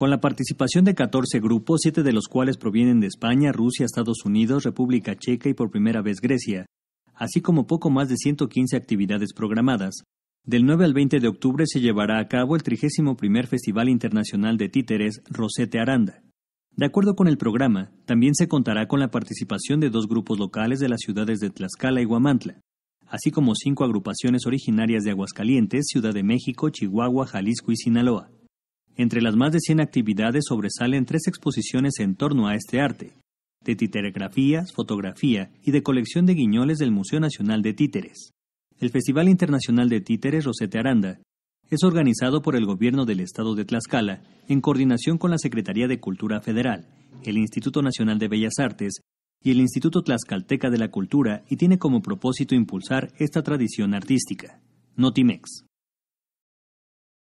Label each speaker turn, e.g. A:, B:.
A: con la participación de 14 grupos, siete de los cuales provienen de España, Rusia, Estados Unidos, República Checa y por primera vez Grecia, así como poco más de 115 actividades programadas. Del 9 al 20 de octubre se llevará a cabo el 31 Festival Internacional de Títeres Rosete Aranda. De acuerdo con el programa, también se contará con la participación de dos grupos locales de las ciudades de Tlaxcala y Guamantla, así como cinco agrupaciones originarias de Aguascalientes, Ciudad de México, Chihuahua, Jalisco y Sinaloa. Entre las más de 100 actividades sobresalen tres exposiciones en torno a este arte, de titeregrafías, fotografía y de colección de guiñoles del Museo Nacional de Títeres. El Festival Internacional de Títeres Rosete Aranda es organizado por el Gobierno del Estado de Tlaxcala en coordinación con la Secretaría de Cultura Federal, el Instituto Nacional de Bellas Artes y el Instituto Tlaxcalteca de la Cultura y tiene como propósito impulsar esta tradición artística. Notimex.